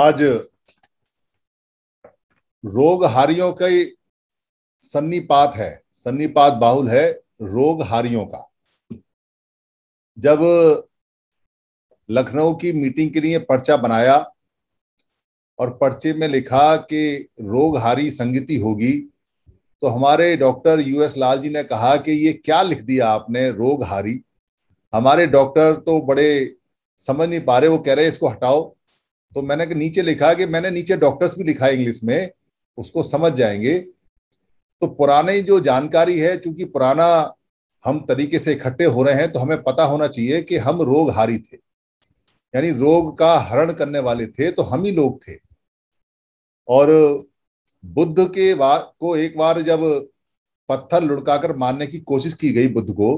आज रोगहारियों का सन्नीपात है सन्नीपात बाहुल है रोगहारियों का जब लखनऊ की मीटिंग के लिए पर्चा बनाया और पर्चे में लिखा कि रोगहारी संगति होगी तो हमारे डॉक्टर यूएस लाल जी ने कहा कि ये क्या लिख दिया आपने रोगहारी हमारे डॉक्टर तो बड़े समझ नहीं पा रहे वो कह रहे इसको हटाओ तो मैंने नीचे लिखा कि मैंने नीचे डॉक्टर्स भी लिखा इंग्लिश में उसको समझ जाएंगे तो पुराने जो जानकारी है क्योंकि पुराना हम तरीके से इकट्ठे हो रहे हैं तो हमें पता होना चाहिए कि हम रोग हारी थे यानी रोग का हरण करने वाले थे तो हम ही लोग थे और बुद्ध के वार को एक बार जब पत्थर लुढ़काकर मारने की कोशिश की गई बुद्ध को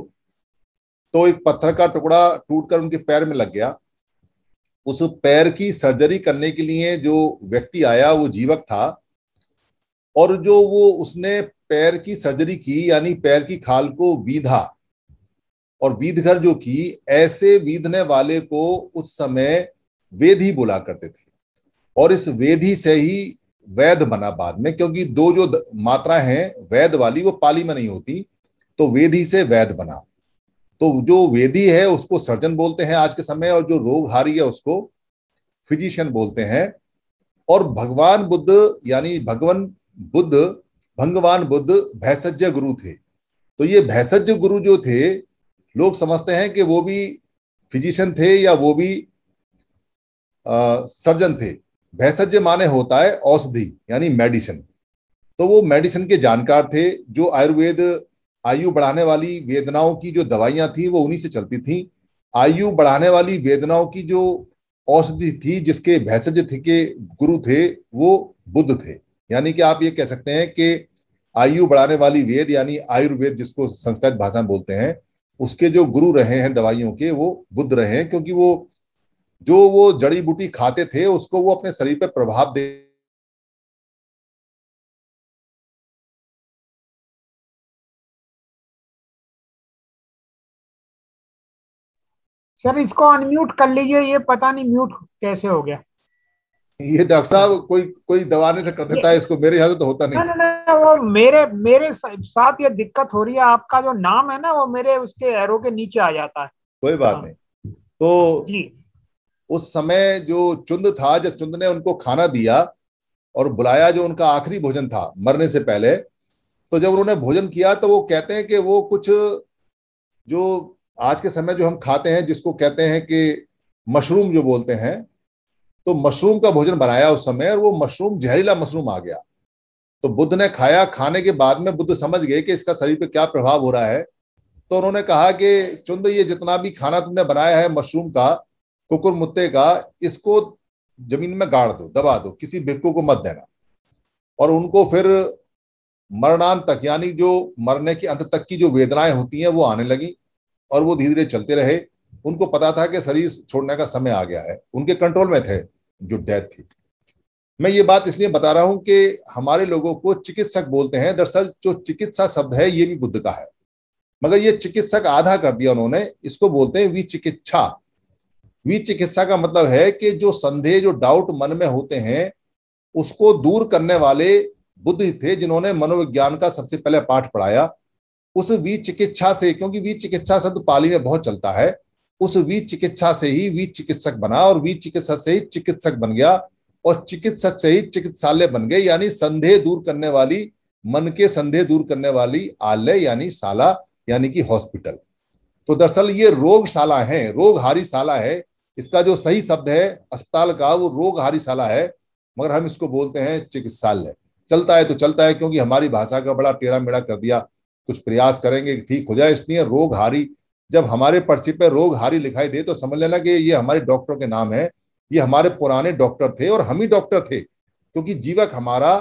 तो एक पत्थर का टुकड़ा टूटकर उनके पैर में लग गया उस पैर की सर्जरी करने के लिए जो व्यक्ति आया वो जीवक था और जो वो उसने पैर की सर्जरी की यानी पैर की खाल को बीधा और वीधघर जो की ऐसे वीधने वाले को उस समय वेदी बोला करते थे और इस वेदी से ही वैध बना बाद में क्योंकि दो जो मात्रा है वैध वाली वो पाली में नहीं होती तो वेदी से वैध बना तो जो वेदी है उसको सर्जन बोलते हैं आज के समय और जो रोगहारी है उसको फिजिशियन बोलते हैं और भगवान बुद्ध यानी भगवान बुद्ध भगवान बुद्ध भैसज गुरु थे तो ये भैसज गुरु जो थे लोग समझते हैं कि वो भी फिजिशियन थे या वो भी आ, सर्जन थे भैसज माने होता है औषधि यानी मेडिसिन तो वो मेडिसिन के जानकार थे जो आयुर्वेद आयु बढ़ाने वाली वेदनाओं की जो दवाइयां थी वो उन्हीं से चलती थी आयु बढ़ाने वाली वेदनाओं की जो औषधि थी जिसके भैसज थे के गुरु थे वो बुद्ध थे यानी कि आप ये कह सकते हैं कि आयु बढ़ाने वाली वेद यानी आयुर्वेद जिसको संस्कृत भाषा में बोलते हैं उसके जो गुरु रहे हैं दवाइयों के वो बुद्ध रहे हैं क्योंकि वो जो वो जड़ी बूटी खाते थे उसको वो अपने शरीर पर प्रभाव दे सर इसको अनम्यूट कर लीजिए ये पता नहीं म्यूट कैसे हो गया ये डॉक्टर साहब कोई कोई दबाने से कर देता है इसको मेरे यहाँ तो होता नहीं ना, ना, ना, वो मेरे मेरे साथ ये दिक्कत हो रही है आपका जो नाम है ना वो मेरे उसके एरो के नीचे आ जाता है कोई बात हाँ। नहीं तो जी उस समय जो चुंद था जब चुंद ने उनको खाना दिया और बुलाया जो उनका आखिरी भोजन था मरने से पहले तो जब उन्होंने भोजन किया तो वो कहते हैं कि वो कुछ जो आज के समय जो हम खाते हैं जिसको कहते हैं कि मशरूम जो बोलते हैं तो मशरूम का भोजन बनाया उस समय और वो मशरूम जहरीला मशरूम आ गया तो बुद्ध ने खाया खाने के बाद में बुद्ध समझ गए कि इसका शरीर पर क्या प्रभाव हो रहा है तो उन्होंने कहा कि चुंद ये जितना भी खाना तुमने बनाया है मशरूम का कुकुर मुत्ते का इसको जमीन में गाड़ दो दबा दो किसी भिक्कू को मत देना और उनको फिर मरणान तक यानी जो मरने के अंत तक की जो वेदनाएं होती हैं वो आने लगी और वो धीरे धीरे चलते रहे उनको पता था कि शरीर छोड़ने का समय आ गया है उनके कंट्रोल में थे जो डेथ थी मैं ये बात इसलिए बता रहा हूं कि हमारे लोगों को चिकित्सक बोलते हैं दरअसल जो चिकित्सा शब्द है ये भी बुद्ध का है मगर ये चिकित्सक आधा कर दिया उन्होंने इसको बोलते हैं विचिकित्सा विचिकित्सा का मतलब है कि जो संदेह जो डाउट मन में होते हैं उसको दूर करने वाले बुद्ध थे जिन्होंने मनोविज्ञान का सबसे पहले पाठ पढ़ाया उस वी चिकित्सा से क्योंकि वी चिकित्सा शब्द पाली में बहुत चलता है उस वी चिकित्सा से ही वी चिकित्सक बना और वी चिकित्सा से ही चिकित्सक बन गया और चिकित्सक से ही चिकित्सालय बन गए यानी संदेह दूर करने वाली मन के संदेह दूर करने वाली आलय यानी शाला यानी कि हॉस्पिटल तो दरअसल ये रोगशाला है रोगहारी शाला है इसका जो सही शब्द है अस्पताल का वो रोगहारी शाला है मगर हम इसको बोलते हैं चिकित्सालय चलता है तो चलता है क्योंकि हमारी भाषा का बड़ा टेढ़ा मेढ़ा कर दिया कुछ प्रयास करेंगे कि ठीक हो जाए इसलिए हारी जब हमारे पर्ची पे हारी लिखाई दे तो समझ लेना कि ये हमारे डॉक्टर के नाम है ये हमारे पुराने डॉक्टर थे और हम ही डॉक्टर थे क्योंकि जीवक हमारा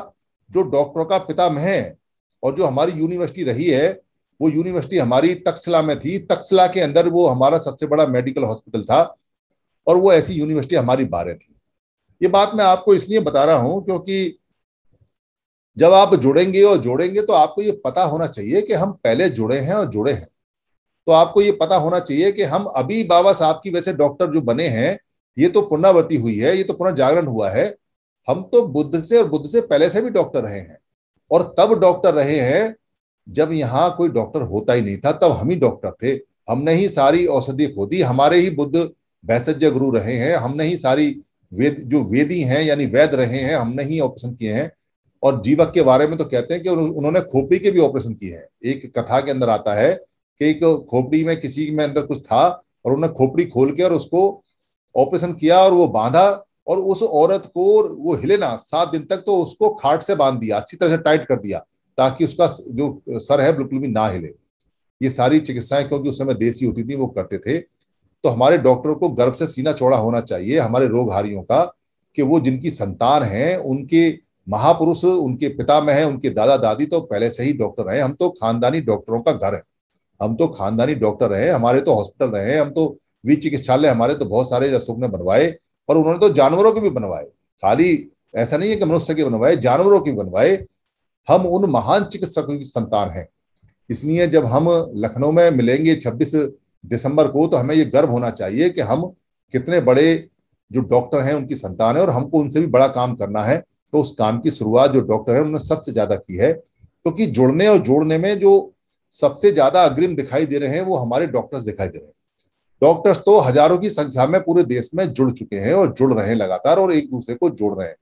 जो डॉक्टरों का पिता मह है और जो हमारी यूनिवर्सिटी रही है वो यूनिवर्सिटी हमारी तक्सला में थी तक्सला के अंदर वो हमारा सबसे बड़ा मेडिकल हॉस्पिटल था और वो ऐसी यूनिवर्सिटी हमारी बारे थी ये बात मैं आपको इसलिए बता रहा हूँ क्योंकि जब आप जुड़ेंगे और जोड़ेंगे तो आपको ये पता होना चाहिए कि हम पहले जुड़े हैं और जुड़े हैं तो आपको ये पता होना चाहिए कि हम अभी बाबा साहब की वैसे डॉक्टर जो बने हैं ये तो पुनर्वती हुई है ये तो पुनर्जागरण हुआ है हम तो बुद्ध से और बुद्ध से पहले से भी डॉक्टर रहे हैं और तब डॉक्टर रहे हैं जब यहाँ कोई डॉक्टर होता ही नहीं था तब हम ही डॉक्टर थे हमने ही सारी औषधि खोदी हमारे ही बुद्ध भैसज्य गुरु रहे हैं हमने ही सारी वेद जो वेदी हैं यानी वैद रहे हैं हमने ही ऑपरेशन किए हैं और जीवक के बारे में तो कहते हैं कि उन्होंने खोपड़ी के भी ऑपरेशन किए हैं एक कथा के अंदर आता है कि एक खोपड़ी में किसी में अंदर कुछ था और उन्होंने खोपड़ी खोल के और उसको ऑपरेशन किया और वो बांधा और उस औरत को वो हिले ना सात दिन तक तो उसको खाट से बांध दिया अच्छी तरह से टाइट कर दिया ताकि उसका जो सर है बिल्कुल भी ना हिले ये सारी चिकित्साएं क्योंकि उस समय देसी होती थी वो करते थे तो हमारे डॉक्टरों को गर्भ से सीना चौड़ा होना चाहिए हमारे रोगहारियों का कि वो जिनकी संतान है उनके महापुरुष उनके पिता में है उनके दादा दादी तो पहले से ही डॉक्टर रहे हम तो खानदानी डॉक्टरों का घर है हम तो खानदानी डॉक्टर रहे हमारे तो हॉस्पिटल रहे हम तो वी चिकित्सालय हमारे तो बहुत सारे अशोक ने बनवाए पर उन्होंने तो जानवरों के भी बनवाए खाली ऐसा नहीं है कि मनुष्य के बनवाए जानवरों के बनवाए हम उन महान चिकित्सकों की संतान हैं इसलिए जब हम लखनऊ में मिलेंगे 26 दिसंबर को तो हमें ये गर्व होना चाहिए कि हम कितने बड़े जो डॉक्टर हैं उनकी संतान है और हमको उनसे भी बड़ा काम करना है तो उस काम की शुरुआत जो डॉक्टर है उन्होंने सबसे ज्यादा की है क्योंकि तो जुड़ने और जोड़ने में जो सबसे ज्यादा अग्रिम दिखाई दे रहे हैं वो हमारे डॉक्टर्स दिखाई दे रहे हैं डॉक्टर्स तो हजारों की संख्या में पूरे देश में जुड़ चुके हैं और जुड़ रहे हैं लगातार और एक दूसरे को जोड़ रहे हैं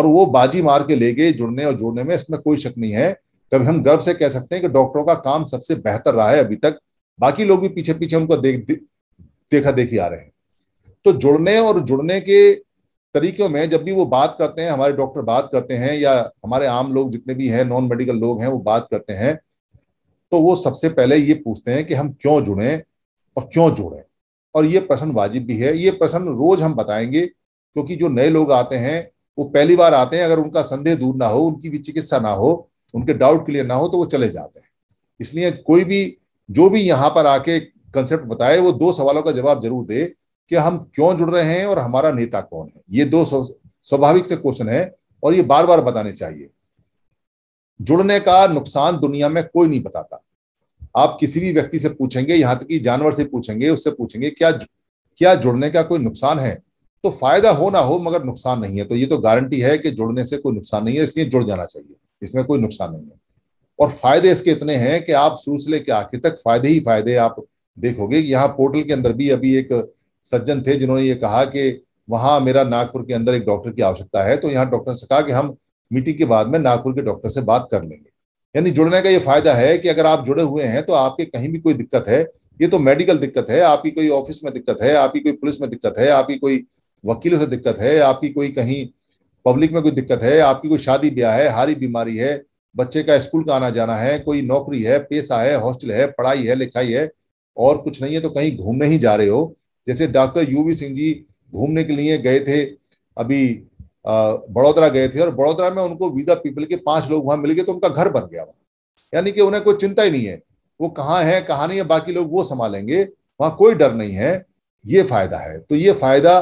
और वो बाजी मार के ले गए जुड़ने और जोड़ने में इसमें कोई शक नहीं है कभी हम गर्व से कह सकते हैं कि डॉक्टरों का काम सबसे बेहतर रहा है अभी तक बाकी लोग भी पीछे पीछे उनको देख देखा देखी आ रहे हैं तो जुड़ने और जुड़ने के तरीकों में जब भी वो बात करते हैं हमारे डॉक्टर बात करते हैं या हमारे आम लोग जितने भी हैं नॉन मेडिकल लोग हैं वो बात करते हैं तो वो सबसे पहले ये पूछते हैं कि हम क्यों जुड़े और क्यों जुड़े और ये प्रश्न वाजिब भी है ये प्रश्न रोज हम बताएंगे क्योंकि जो नए लोग आते हैं वो पहली बार आते हैं अगर उनका संदेह दूर ना हो उनकी भी चिकित्सा ना हो उनके डाउट क्लियर ना हो तो वो चले जाते हैं इसलिए कोई भी जो भी यहाँ पर आके कंसेप्ट बताए वो दो सवालों का जवाब जरूर दे कि हम क्यों जुड़ रहे हैं और हमारा नेता कौन है ये दो स्वाभाविक से क्वेश्चन है और ये बार बार बताने चाहिए जुड़ने का नुकसान दुनिया में कोई नहीं बताता आप किसी भी व्यक्ति से पूछेंगे यहां तक कि जानवर से पूछेंगे उससे पूछेंगे क्या क्या जुड़ने का कोई नुकसान है तो फायदा हो ना हो मगर नुकसान नहीं है तो ये तो गारंटी है कि जुड़ने से कोई नुकसान नहीं है इसलिए जुड़ जाना चाहिए इसमें कोई नुकसान नहीं है और फायदे इसके इतने हैं कि आप शुरू से लेकर आखिर तक फायदे ही फायदे आप देखोगे कि यहाँ पोर्टल के अंदर भी अभी एक सज्जन थे जिन्होंने ये कहा कि वहां मेरा नागपुर के अंदर एक डॉक्टर की आवश्यकता है तो यहाँ डॉक्टर से कहा कि हम मीटिंग के बाद में नागपुर के डॉक्टर से बात कर लेंगे यानी जुड़ने का ये फायदा है कि अगर आप जुड़े हुए हैं तो आपके कहीं भी कोई दिक्कत है ये तो मेडिकल दिक्कत है आपकी कोई ऑफिस में दिक्कत है आपकी कोई पुलिस में दिक्कत है आपकी कोई वकीलों से दिक्कत है आपकी कोई कहीं पब्लिक में कोई दिक्कत है आपकी कोई शादी ब्याह है हारी बीमारी है बच्चे का स्कूल का आना जाना है कोई नौकरी है पैसा है हॉस्टल है पढ़ाई है लिखाई है और कुछ नहीं है तो कहीं घूमने ही जा रहे हो जैसे doctor U V Singh ji घूमने के लिए गए थे अभी बड़ोदरा गए थे और बड़ोदरा में उनको विदा पीपल के पांच लोग वहां मिल गए तो उनका घर बन गया वहां यानी कि उन्हें कोई चिंता ही नहीं है वो कहाँ है कहाँ नहीं है बाकी लोग वो संभालेंगे वहां कोई डर नहीं है ये फायदा है तो ये फायदा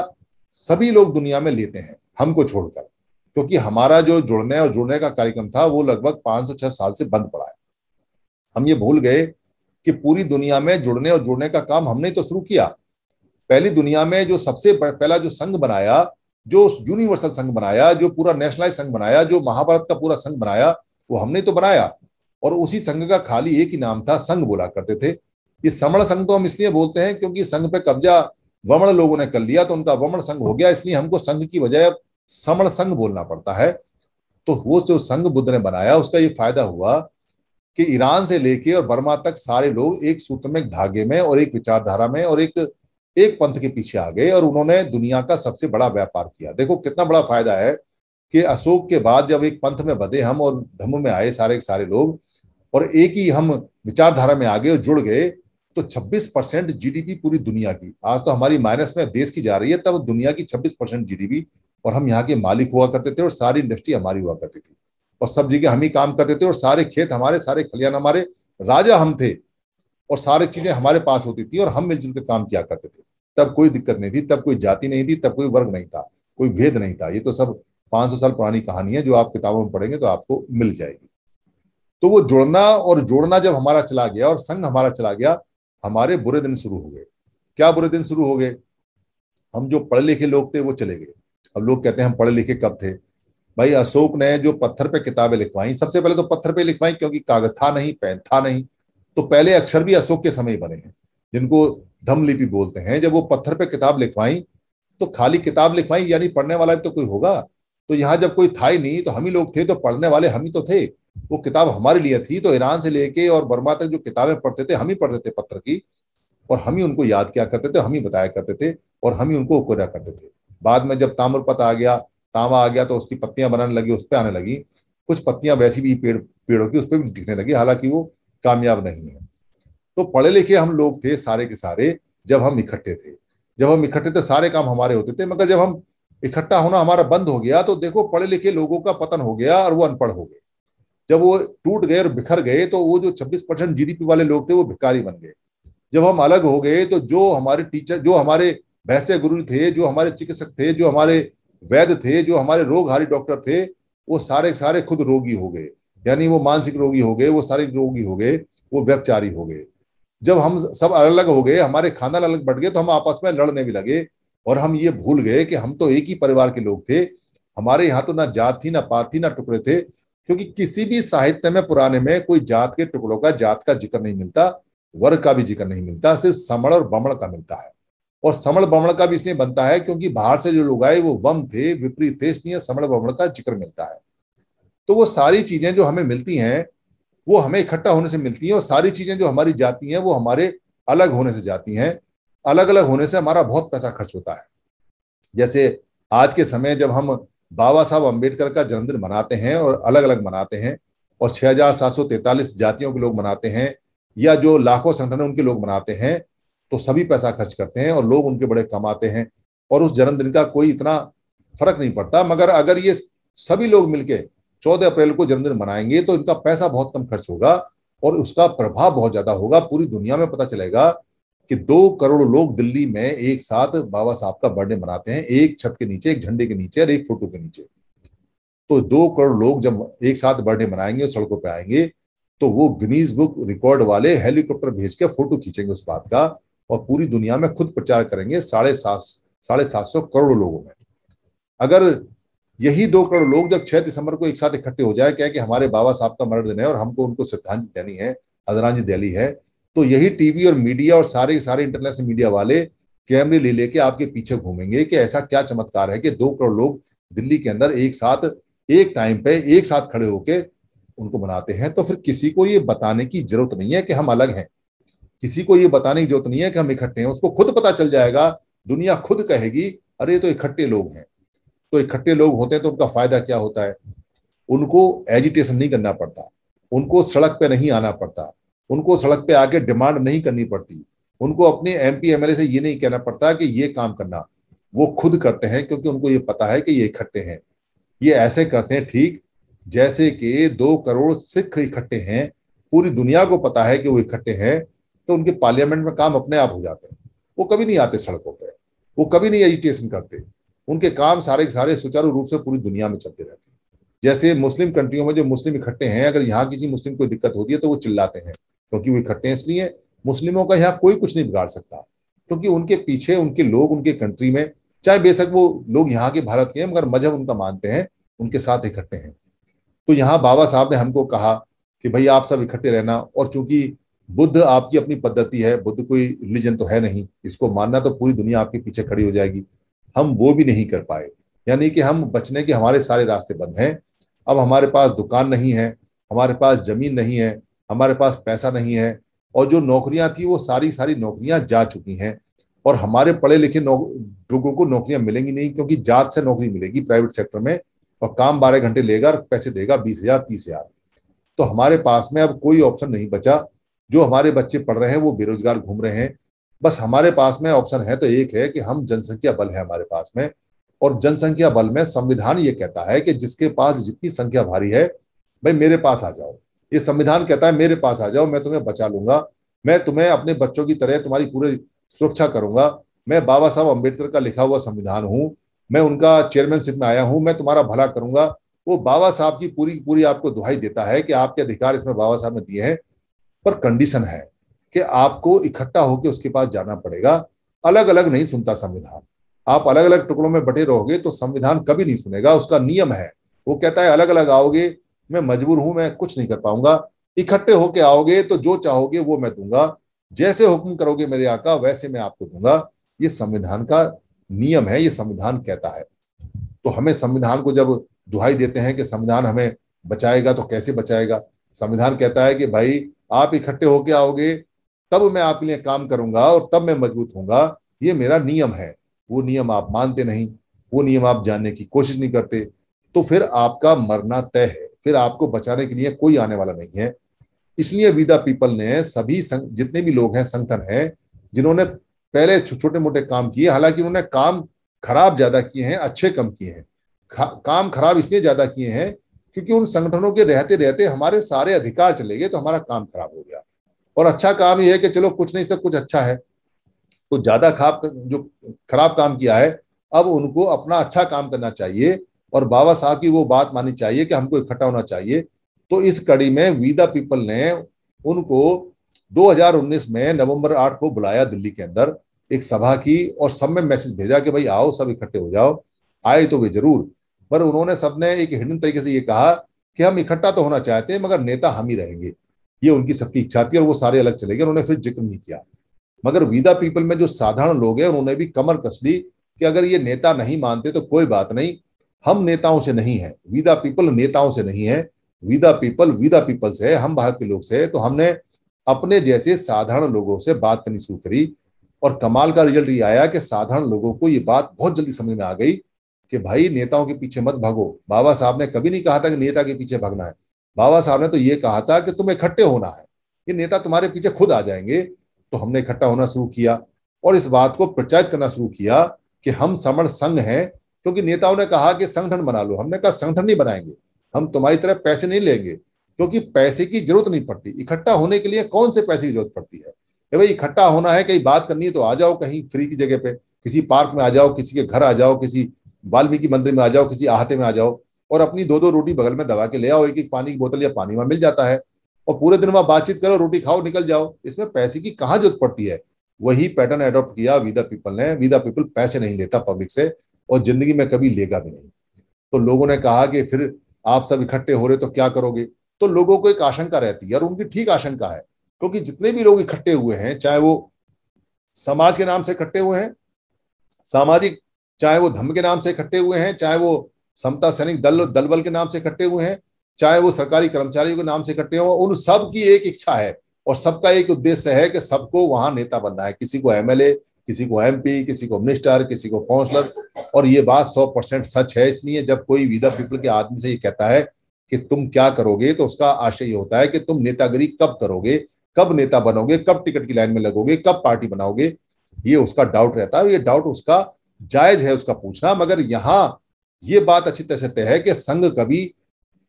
सभी लोग दुनिया में लेते हैं हमको छोड़कर क्योंकि हमारा जो जुड़ने और जुड़ने का कार्यक्रम था वो लगभग पांच सौ छह साल से बंद पड़ा है हम ये भूल गए कि पूरी दुनिया में जुड़ने और जुड़ने का काम हमने तो शुरू किया पहली दुनिया में जो सबसे पहला जो संघ बनाया जो यूनिवर्सल संघ बनाया जो पूरा नेशनलाइज संघ बनाया जो महाभारत का पूरा संघ बनाया वो हमने तो बनाया और उसी संघ का खाली एक ही नाम था संघ बोला करते थे ये समण संघ तो हम इसलिए बोलते हैं क्योंकि संघ पे कब्जा वमण लोगों ने कर लिया तो उनका वमण संघ हो गया इसलिए हमको संघ की बजाय समण संघ बोलना पड़ता है तो वो जो संघ बुद्ध ने बनाया उसका ये फायदा हुआ कि ईरान से लेके और बर्मा तक सारे लोग एक सूत्र में धागे में और एक विचारधारा में और एक एक पंथ के पीछे आ गए और उन्होंने दुनिया का सबसे बड़ा व्यापार किया देखो कितना बड़ा फायदा है कि अशोक के बाद जब एक पंथ में बधे हम और धम्म में आए सारे सारे लोग और एक ही हम विचारधारा में आ गए और जुड़ गए तो 26 परसेंट जीडीपी पूरी दुनिया की आज तो हमारी माइनस में देश की जा रही है तब दुनिया की 26 परसेंट जीडीपी और हम यहाँ के मालिक हुआ करते थे और सारी इंडस्ट्री हमारी हुआ करती थी और सब जगह हम ही काम करते थे और सारे खेत हमारे सारे खलियान हमारे राजा हम थे और सारी चीजें हमारे पास होती थी और हम मिलजुल के काम किया करते थे तब कोई दिक्कत नहीं थी तब कोई जाति नहीं थी तब कोई वर्ग नहीं था कोई भेद नहीं था ये तो सब 500 साल पुरानी कहानी है जो आप किताबों में पढ़ेंगे तो आपको मिल जाएगी तो वो जुड़ना और जोड़ना जब हमारा चला गया और संघ हमारा चला गया हमारे बुरे दिन शुरू हो गए क्या बुरे दिन शुरू हो गए हम जो पढ़े लिखे लोग थे वो चले गए अब लोग कहते हैं हम पढ़े लिखे कब थे भाई अशोक ने जो पत्थर पे किताबें लिखवाई सबसे पहले तो पत्थर पे लिखवाई क्योंकि कागज था नहीं पेन था नहीं तो पहले अक्षर भी अशोक के समय बने हैं जिनको धम लिपि बोलते हैं जब वो पत्थर पे किताब लिखवाई तो खाली किताब लिखवाई यानी पढ़ने वाला तो कोई होगा तो यहाँ जब कोई था ही नहीं तो हम ही लोग थे तो पढ़ने वाले हम ही तो थे वो किताब हमारे लिए थी तो ईरान से लेके और बर्मा तक जो किताबें पढ़ते थे हम ही पढ़ते थे पत्र की और हम ही उनको याद किया करते थे हम ही बताया करते थे और हम ही उनको कोरा करते थे बाद में जब ताम्रपत आ गया तांबा आ गया तो उसकी पत्तियां बनाने लगी उस पर आने लगी कुछ पत्तियां वैसी भी पेड़ पेड़ों की उस पर भी दिखने लगी हालांकि वो कामयाब नहीं है तो पढ़े लिखे हम लोग थे सारे के सारे जब हम इकट्ठे थे जब हम इकट्ठे थे सारे काम हमारे होते थे मगर जब हम इकट्ठा होना हमारा बंद हो गया तो देखो पढ़े लिखे लोगों का पतन हो गया और वो अनपढ़ हो गए जब वो टूट गए और बिखर गए तो वो जो 26 परसेंट जीडीपी वाले लोग थे वो भिखारी बन गए जब हम अलग हो गए तो जो हमारे टीचर जो हमारे भैसे गुरु थे जो हमारे चिकित्सक थे जो हमारे वैद्य थे जो हमारे रोगहारी डॉक्टर थे वो सारे सारे खुद रोगी हो गए यानी वो मानसिक रोगी हो गए वो शारीरिक रोगी हो गए वो व्यापचारी हो गए जब हम सब अलग अलग हो गए हमारे खाना अलग बढ़ गए तो हम आपस में लड़ने भी लगे और हम ये भूल गए कि हम तो एक ही परिवार के लोग थे हमारे यहाँ तो ना जात थी ना पात थी ना टुकड़े थे क्योंकि किसी भी साहित्य में पुराने में कोई जात के टुकड़ों का जात का जिक्र नहीं मिलता वर्ग का भी जिक्र नहीं मिलता सिर्फ समण और बमण का मिलता है और समण बमण का भी इसलिए बनता है क्योंकि बाहर से जो लोग आए वो वम थे विपरीत थे इसलिए समण बमण का जिक्र मिलता है तो वो सारी चीजें जो हमें मिलती हैं वो हमें इकट्ठा होने से मिलती हैं और सारी चीजें जो हमारी जाती हैं वो हमारे अलग होने से जाती हैं अलग अलग होने से हमारा बहुत पैसा खर्च होता है जैसे आज के समय जब हम बाबा साहब अम्बेडकर का जन्मदिन मनाते हैं और अलग अलग मनाते हैं और तैतालीस जातियों के लोग मनाते हैं या जो लाखों संगठन उनके लोग मनाते हैं तो सभी पैसा खर्च करते हैं और लोग उनके बड़े कमाते हैं और उस जन्मदिन का कोई इतना फर्क नहीं पड़ता मगर अगर ये सभी लोग मिलके चौदह अप्रैल को जन्मदिन मनाएंगे तो इनका पैसा बहुत कम खर्च होगा और उसका प्रभाव बहुत ज्यादा होगा पूरी दुनिया में पता चलेगा कि दो करोड़ लोग दिल्ली में एक साथ बाबा साहब का बर्थडे मनाते हैं एक छत के नीचे एक झंडे के नीचे और एक फोटो के नीचे तो दो करोड़ लोग जब एक साथ बर्थडे मनाएंगे और सड़कों पर आएंगे तो वो गिनीज बुक रिकॉर्ड वाले हेलीकॉप्टर भेज के फोटो खींचेंगे उस बात का और पूरी दुनिया में खुद प्रचार करेंगे साढ़े सात साढ़े सात सौ करोड़ लोगों में अगर यही दो करोड़ लोग जब छह दिसंबर को एक साथ इकट्ठे हो जाए क्या कि हमारे बाबा साहब का मरण दिन है और हमको उनको श्रद्धांजलि देनी है आदरांजलि देनी है तो यही टीवी और मीडिया और सारे सारे इंटरनेशनल मीडिया वाले कैमरे ले लेके आपके पीछे घूमेंगे कि ऐसा क्या चमत्कार है कि दो करोड़ लोग दिल्ली के अंदर एक साथ एक टाइम पे एक साथ खड़े होके उनको मनाते हैं तो फिर किसी को ये बताने की जरूरत नहीं है कि हम अलग हैं किसी को ये बताने की जरूरत नहीं है कि हम इकट्ठे हैं उसको खुद पता चल जाएगा दुनिया खुद कहेगी अरे तो इकट्ठे लोग हैं तो इकट्ठे लोग होते हैं तो उनका फायदा क्या होता है उनको एजिटेशन नहीं करना पड़ता उनको सड़क पे नहीं आना पड़ता उनको सड़क पे आके डिमांड नहीं करनी पड़ती उनको अपने एम पी से ये नहीं कहना पड़ता कि ये काम करना वो खुद करते हैं क्योंकि उनको ये पता है कि ये इकट्ठे हैं ये ऐसे करते हैं ठीक जैसे कि दो करोड़ सिख इकट्ठे हैं पूरी दुनिया को पता है कि वो इकट्ठे हैं तो उनके पार्लियामेंट में काम अपने आप हो जाते हैं वो कभी नहीं आते सड़कों पर वो कभी नहीं एजिटेशन करते उनके काम सारे सारे सुचारू रूप से पूरी दुनिया में चलते रहते हैं जैसे मुस्लिम कंट्रियों में जो मुस्लिम इकट्ठे हैं अगर यहाँ किसी मुस्लिम को दिक्कत होती है तो वो चिल्लाते हैं क्योंकि वो इकट्ठे हैं इसलिए मुस्लिमों का यहाँ कोई कुछ नहीं बिगाड़ सकता क्योंकि उनके पीछे उनके लोग उनके कंट्री में चाहे बेशक वो लोग यहाँ के भारत के हैं मगर मजहब उनका मानते हैं उनके साथ इकट्ठे हैं तो यहाँ बाबा साहब ने हमको कहा कि भाई आप सब इकट्ठे रहना और चूंकि बुद्ध आपकी अपनी पद्धति है बुद्ध कोई रिलीजन तो है नहीं इसको मानना तो पूरी दुनिया आपके पीछे खड़ी हो जाएगी हम वो भी नहीं कर पाए यानी कि हम बचने के हमारे सारे रास्ते बंद हैं अब हमारे पास दुकान नहीं है हमारे पास जमीन नहीं है हमारे पास पैसा नहीं है और जो नौकरियां थी वो सारी सारी नौकरियां जा चुकी हैं और हमारे पढ़े लिखे लोगों को नौकरियां मिलेंगी नहीं क्योंकि जात से नौकरी मिलेगी प्राइवेट सेक्टर में और काम बारह घंटे लेगा और पैसे देगा बीस हजार तीस हजार तो हमारे पास में अब कोई ऑप्शन नहीं बचा जो हमारे बच्चे पढ़ रहे हैं वो बेरोजगार घूम रहे हैं बस हमारे पास में ऑप्शन है तो एक है कि हम जनसंख्या बल है हमारे पास में और जनसंख्या बल में संविधान ये कहता है कि जिसके पास जितनी संख्या भारी है भाई मेरे पास आ जाओ ये संविधान कहता है मेरे पास आ जाओ मैं तुम्हें बचा लूंगा मैं तुम्हें अपने बच्चों की तरह तुम्हारी पूरी सुरक्षा करूंगा मैं बाबा साहब अम्बेडकर का लिखा हुआ संविधान हूँ मैं उनका चेयरमैनशिप में आया हूँ मैं तुम्हारा भला करूंगा वो बाबा साहब की पूरी पूरी आपको दुहाई देता है कि आपके अधिकार इसमें बाबा साहब ने दिए हैं पर कंडीशन है कि आपको इकट्ठा होकर उसके पास जाना पड़ेगा अलग अलग नहीं सुनता संविधान आप अलग अलग टुकड़ों में बटे रहोगे तो संविधान कभी नहीं सुनेगा उसका नियम है वो कहता है अलग अलग आओगे मैं मजबूर हूं मैं कुछ नहीं कर पाऊंगा इकट्ठे होके आओगे तो जो चाहोगे वो मैं दूंगा जैसे हुक्म करोगे मेरे आका वैसे मैं आपको दूंगा ये संविधान का नियम है ये संविधान कहता है तो हमें संविधान को जब दुहाई देते हैं कि संविधान हमें बचाएगा तो कैसे बचाएगा संविधान कहता है कि भाई आप इकट्ठे होके आओगे तब मैं आपके लिए काम करूंगा और तब मैं मजबूत होऊंगा ये मेरा नियम है वो नियम आप मानते नहीं वो नियम आप जानने की कोशिश नहीं करते तो फिर आपका मरना तय है फिर आपको बचाने के लिए कोई आने वाला नहीं है इसलिए विदा पीपल ने सभी संग, जितने भी लोग हैं संगठन हैं जिन्होंने पहले छोटे मोटे काम किए हालांकि उन्होंने काम खराब ज्यादा किए हैं अच्छे कम किए हैं काम खराब इसलिए ज्यादा किए हैं क्योंकि उन संगठनों के रहते रहते हमारे सारे अधिकार चले गए तो हमारा काम खराब हो गया और अच्छा काम यह है कि चलो कुछ नहीं सब कुछ अच्छा है तो ज्यादा खराब जो खराब काम किया है अब उनको अपना अच्छा काम करना चाहिए और बाबा साहब की वो बात माननी चाहिए कि हमको इकट्ठा होना चाहिए तो इस कड़ी में वीदा पीपल ने उनको 2019 में नवंबर 8 को बुलाया दिल्ली के अंदर एक सभा की और सब में मैसेज भेजा कि भाई आओ सब इकट्ठे हो जाओ आए तो वे जरूर पर उन्होंने सबने एक हिडन तरीके से ये कहा कि हम इकट्ठा तो होना चाहते हैं मगर नेता हम ही रहेंगे ये उनकी सबकी इच्छा थी और वो सारे अलग चले गए उन्होंने फिर जिक्र नहीं किया मगर विदा पीपल में जो साधारण लोग हैं उन्होंने भी कमर कस ली कि अगर ये नेता नहीं मानते तो कोई बात नहीं हम नेताओं से नहीं है विदा पीपल नेताओं से नहीं है विदा पीपल विदा पीपल से है हम भारत के लोग से है तो हमने अपने जैसे साधारण लोगों से बात करनी शुरू करी और कमाल का रिजल्ट ये आया कि साधारण लोगों को ये बात बहुत जल्दी समझ में आ गई कि भाई नेताओं के पीछे मत भागो बाबा साहब ने कभी नहीं कहा था कि नेता के पीछे भागना है बाबा साहब ने तो ये कहा था कि तुम्हें इकट्ठे होना है ये नेता तुम्हारे पीछे खुद आ जाएंगे तो हमने इकट्ठा होना शुरू किया और इस बात को प्रचारित करना शुरू किया कि हम समण संघ हैं क्योंकि नेताओं ने कहा कि संगठन बना लो हमने कहा संगठन नहीं बनाएंगे हम तुम्हारी तरह पैसे नहीं लेंगे क्योंकि पैसे की जरूरत नहीं पड़ती इकट्ठा होने के लिए कौन से पैसे की जरूरत पड़ती है भाई इकट्ठा होना है कहीं बात करनी है तो आ जाओ कहीं फ्री की जगह पे किसी पार्क में आ जाओ किसी के घर आ जाओ किसी वाल्मीकि मंदिर में आ जाओ किसी आहते में आ जाओ और अपनी दो दो रोटी बगल में दबा के ले आओ एक एक पानी की बोतल या पानी वहां मिल जाता है और पूरे दिन वहां बातचीत करो रोटी खाओ निकल जाओ इसमें पैसे की कहां जरूरत पड़ती है वही पैटर्न एडॉप्ट किया विदा पीपल ने विदा पीपल पैसे नहीं लेता पब्लिक से और जिंदगी में कभी लेगा भी नहीं तो लोगों ने कहा कि फिर आप सब इकट्ठे हो रहे तो क्या करोगे तो लोगों को एक आशंका रहती है और उनकी ठीक आशंका है क्योंकि जितने भी लोग इकट्ठे हुए हैं चाहे वो समाज के नाम से इकट्ठे हुए हैं सामाजिक चाहे वो धर्म के नाम से इकट्ठे हुए हैं चाहे वो समता सैनिक दल दल बल के नाम से इकट्ठे हुए हैं चाहे वो सरकारी कर्मचारियों के नाम से इकट्ठे हों उन सब की एक इच्छा है और सबका एक उद्देश्य है कि सबको वहां नेता बनना है किसी को एमएलए किसी को एमपी किसी को मिनिस्टर किसी को काउंसलर और ये बात सौ परसेंट सच है इसलिए जब कोई विदा पीपल के आदमी से ये कहता है कि तुम क्या करोगे तो उसका आशय ये होता है कि तुम नेतागिरी कब करोगे कब नेता बनोगे कब टिकट की लाइन में लगोगे कब पार्टी बनाओगे ये उसका डाउट रहता है ये डाउट उसका जायज है उसका पूछना मगर यहाँ ये बात अच्छी तरह से तय है कि संघ कभी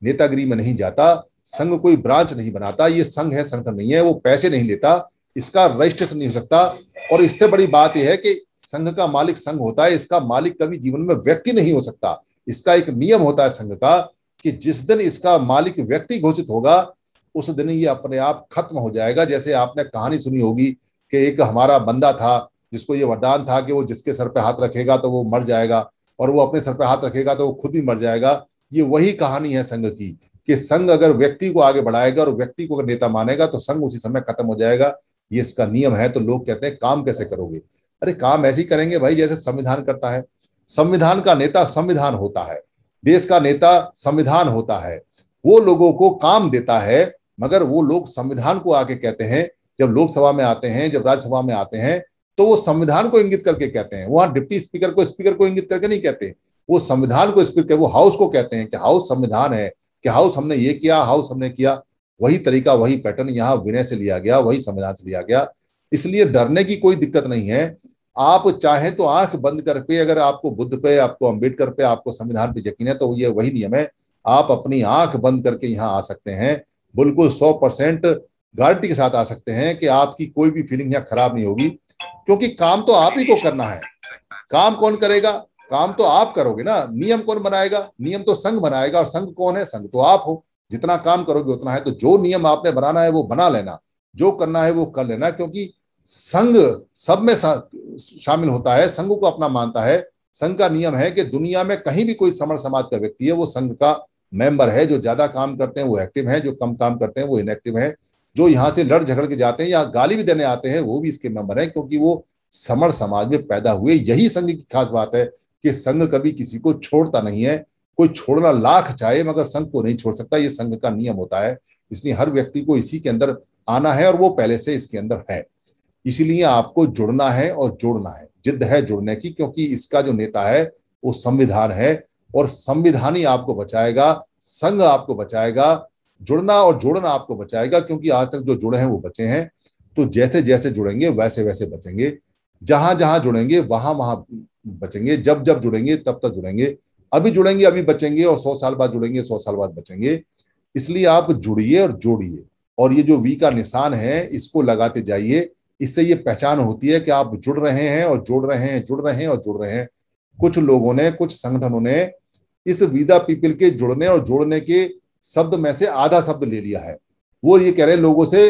नेतागिरी में नहीं जाता संघ कोई ब्रांच नहीं बनाता ये संघ है संगठन नहीं है वो पैसे नहीं लेता इसका रजिस्ट्रेशन नहीं हो सकता और इससे बड़ी बात यह है कि संघ का मालिक संघ होता है इसका मालिक कभी जीवन में व्यक्ति नहीं हो सकता इसका एक नियम होता है संघ का कि जिस दिन इसका मालिक व्यक्ति घोषित होगा उस दिन ये अपने आप खत्म हो जाएगा जैसे आपने कहानी सुनी होगी कि एक हमारा बंदा था जिसको ये वरदान था कि वो जिसके सर पे हाथ रखेगा तो वो मर जाएगा और वो अपने सर पर हाथ रखेगा तो वो खुद भी मर जाएगा ये वही कहानी है संघ की कि संघ अगर व्यक्ति को आगे बढ़ाएगा और व्यक्ति को अगर नेता मानेगा तो संघ उसी समय खत्म हो जाएगा ये इसका नियम है तो लोग कहते हैं काम कैसे करोगे अरे काम ऐसे ही करेंगे भाई जैसे संविधान करता है संविधान का नेता संविधान होता है देश का नेता संविधान होता है वो लोगों को काम देता है मगर वो लोग संविधान को आके कहते हैं जब लोकसभा में आते हैं जब राज्यसभा में आते हैं तो वो संविधान को इंगित करके कहते हैं वहां डिप्टी स्पीकर को स्पीकर को इंगित करके नहीं कहते वो संविधान को स्पीकर वो हाउस को कहते हैं कि हाउस संविधान है कि हाउस हमने ये किया हाउस हमने किया वही तरीका वही पैटर्न यहाँ विनय से लिया गया वही संविधान से लिया गया इसलिए डरने की कोई दिक्कत नहीं है आप चाहे तो आंख बंद कर पे अगर आपको बुद्ध पे आपको अंबेडकर पे आपको संविधान पे यकीन है तो ये वही नियम है आप अपनी आंख बंद करके यहाँ आ सकते हैं बिल्कुल सौ परसेंट गारंटी के साथ आ सकते हैं कि आपकी कोई भी फीलिंग यहाँ खराब नहीं होगी क्योंकि काम तो आप ही को करना है काम कौन करेगा काम तो आप करोगे ना नियम कौन बनाएगा नियम तो संघ बनाएगा और संघ कौन है संघ तो आप हो जितना काम करोगे उतना है तो जो नियम आपने बनाना है वो बना लेना जो करना है वो कर लेना क्योंकि संघ सब में शामिल होता है संघ को अपना मानता है संघ का नियम है कि दुनिया में कहीं भी कोई समर समाज का व्यक्ति है वो संघ का मेंबर है जो ज्यादा काम करते हैं वो एक्टिव है जो कम काम करते हैं वो इनएक्टिव है जो यहाँ से लड़ झगड़ के जाते हैं या गाली भी देने आते हैं वो भी इसके मेंबर हैं क्योंकि वो समर समाज में पैदा हुए यही संघ की खास बात है कि संघ कभी किसी को छोड़ता नहीं है कोई छोड़ना लाख चाहे मगर संघ को नहीं छोड़ सकता ये संघ का नियम होता है इसलिए हर व्यक्ति को इसी के अंदर आना है और वो पहले से इसके अंदर है इसीलिए आपको जुड़ना है और जोड़ना है जिद है जुड़ने की क्योंकि इसका जो नेता है वो संविधान है और संविधान ही आपको बचाएगा संघ आपको बचाएगा जुड़ना और जोड़ना आपको बचाएगा क्योंकि आज तक जो जुड़े हैं वो बचे हैं तो जैसे जैसे जुड़ेंगे वैसे वैसे बचेंगे जहां जहां जुड़ेंगे वहां वहां बचेंगे जब जब जुड़ेंगे तब तक जुड़ेंगे अभी जुड़ेंगे अभी बचेंगे और सौ साल बाद जुड़ेंगे सौ साल बाद बचेंगे इसलिए आप जुड़िए और जोड़िए और ये जो वी का निशान है इसको लगाते जाइए इससे ये पहचान होती है कि आप जुड़ रहे हैं और जोड़ रहे हैं जुड़ रहे हैं और जुड़ रहे हैं कुछ लोगों ने कुछ संगठनों ने इस विदा पीपल के जुड़ने और जोड़ने के शब्द में से आधा शब्द ले लिया है वो ये कह रहे हैं लोगों से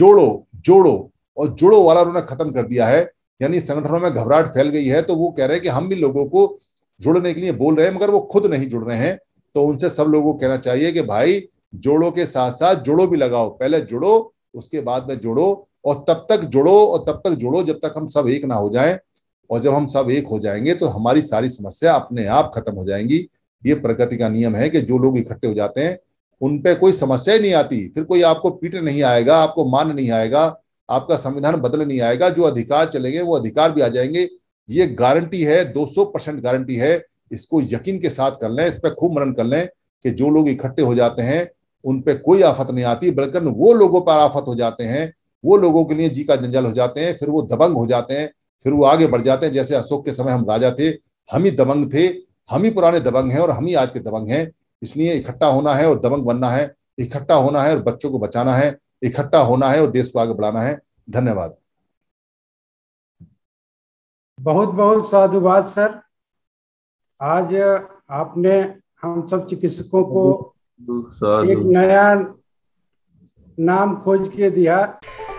जोड़ो जोड़ो और जोड़ो वाला उन्होंने खत्म कर दिया है यानी संगठनों में घबराहट फैल गई है तो वो कह रहे हैं कि हम भी लोगों को जुड़ने के लिए बोल रहे हैं मगर वो खुद नहीं जुड़ रहे हैं तो उनसे सब लोगों को कहना चाहिए कि भाई जोड़ो के साथ साथ जोड़ो भी लगाओ पहले जुड़ो उसके बाद में जोड़ो और तब तक जुड़ो और तब तक जोड़ो जब तक हम सब एक ना हो जाएं और जब हम सब एक हो जाएंगे तो हमारी सारी समस्या अपने आप खत्म हो जाएंगी ये प्रकृति का नियम है कि जो लोग इकट्ठे हो जाते हैं उन पर कोई समस्या ही नहीं आती फिर कोई आपको पीट नहीं आएगा आपको मान नहीं आएगा आपका संविधान बदल नहीं आएगा जो अधिकार चले गए वो अधिकार भी आ जाएंगे ये गारंटी है 200 परसेंट गारंटी है इसको यकीन के साथ कर लें इस पर खूब मनन कर लें कि जो लोग इकट्ठे हो जाते हैं उन पर कोई आफत नहीं आती बल्कि वो लोगों पर आफत हो जाते हैं वो लोगों के लिए जी का जंजाल हो जाते हैं फिर वो दबंग हो जाते हैं फिर वो आगे बढ़ जाते हैं जैसे अशोक के समय हम राजा थे हम ही दबंग थे हम ही पुराने दबंग हैं और हम ही आज के दबंग हैं इसलिए इकट्ठा होना है और दबंग बनना है इकट्ठा होना है और बच्चों को बचाना है इकट्ठा होना है और देश को आगे बढ़ाना है धन्यवाद बहुत बहुत साधुवाद सर आज आपने हम सब चिकित्सकों को एक नया नाम खोज के दिया